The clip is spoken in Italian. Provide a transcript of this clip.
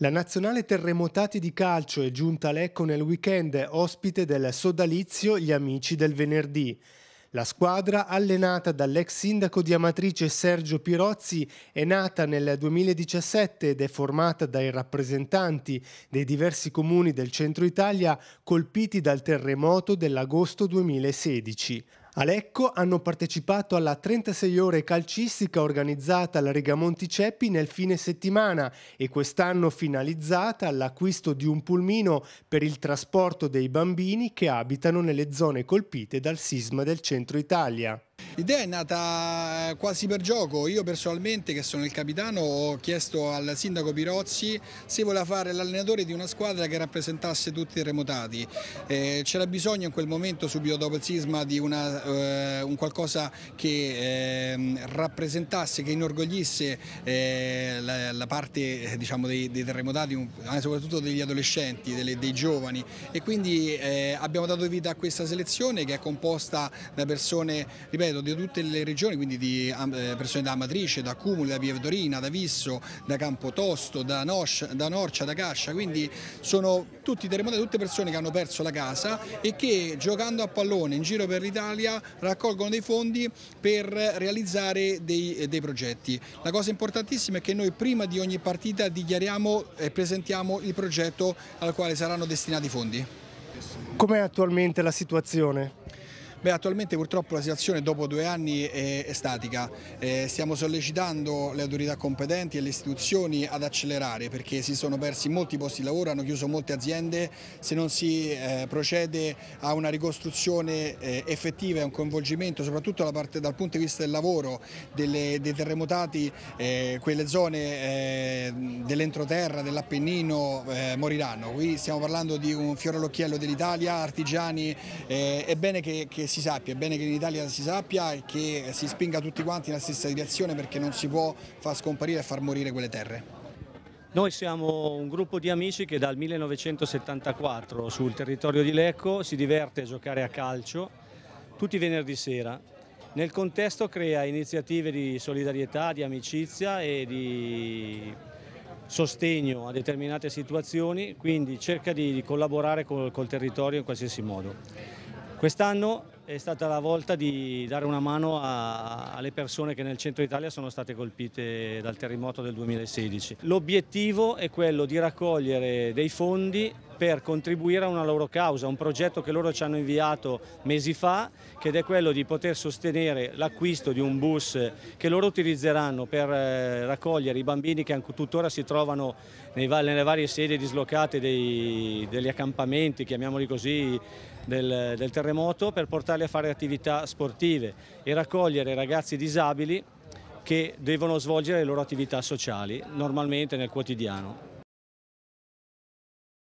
La nazionale terremotati di calcio è giunta a Lecco nel weekend, ospite del sodalizio Gli Amici del Venerdì. La squadra, allenata dall'ex sindaco di Amatrice Sergio Pirozzi, è nata nel 2017 ed è formata dai rappresentanti dei diversi comuni del centro Italia colpiti dal terremoto dell'agosto 2016. A Lecco hanno partecipato alla 36 ore calcistica organizzata alla Rigamonti Ceppi nel fine settimana e quest'anno finalizzata all'acquisto di un pulmino per il trasporto dei bambini che abitano nelle zone colpite dal sisma del centro Italia. L'idea è nata eh, quasi per gioco, io personalmente che sono il capitano ho chiesto al sindaco Pirozzi se voleva fare l'allenatore di una squadra che rappresentasse tutti i remotati. Eh, c'era bisogno in quel momento, subito dopo il sisma, di una, eh, un qualcosa che eh, rappresentasse, che inorgoglisse eh, la, la, parte eh, diciamo, dei, dei, terremotati, soprattutto degli adolescenti, delle, dei giovani e quindi abbiamo dato vita a questa selezione che è composta da persone, ripeto, di tutte le regioni, quindi di eh, persone da Amatrice, da Cumuli, da Pievdorina, da Visso, da Campotosto, da, Noscia, da Norcia, da Cascia, quindi sono tutti terremotati, tutte persone che hanno perso la casa e che giocando a pallone in giro per l'Italia raccolgono dei fondi per realizzare dei, eh, dei progetti. La cosa importantissima è che noi prima di ogni partita dichiariamo e presentiamo il progetto al quale saranno destinati i fondi. Com'è attualmente la situazione? Beh, attualmente purtroppo la situazione dopo due anni è, statica. Eh, stiamo sollecitando le autorità competenti e le istituzioni ad accelerare perché si sono persi molti posti di lavoro, hanno chiuso molte aziende. Se non si eh, procede a una ricostruzione eh, effettiva e un coinvolgimento, soprattutto parte, dal punto di vista del lavoro, delle, dei terremotati, eh, quelle zone eh, dell'entroterra, dell'Appennino eh, moriranno. Qui stiamo parlando di un fiore all'occhiello dell'Italia, artigiani, è bene che, che si sappia, è bene che in Italia si sappia e che si spinga tutti quanti nella stessa direzione perché non si può far scomparire e far morire quelle terre. Noi siamo un gruppo di amici che dal 1974 sul territorio di Lecco si diverte a giocare a calcio tutti i venerdì sera. Nel contesto crea iniziative di solidarietà, di amicizia e di sostegno a determinate situazioni, quindi cerca di collaborare col, col territorio in qualsiasi modo. Quest'anno è stata la volta di dare una mano a, alle persone che nel centro Italia sono state colpite dal terremoto del 2016. L'obiettivo è quello di raccogliere dei fondi per contribuire a una loro causa, un progetto che loro ci hanno inviato mesi fa, che è quello di poter sostenere l'acquisto di un bus che loro utilizzeranno per eh, raccogliere i bambini che tuttora si trovano nelle varie sedi dislocate dei, degli accampamenti, chiamiamoli così, del, del terremoto, per portarli a fare attività sportive e raccogliere ragazzi disabili che devono svolgere le loro attività sociali normalmente nel quotidiano.